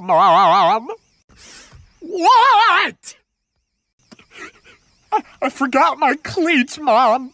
Mom? What? I, I forgot my cleats, Mom.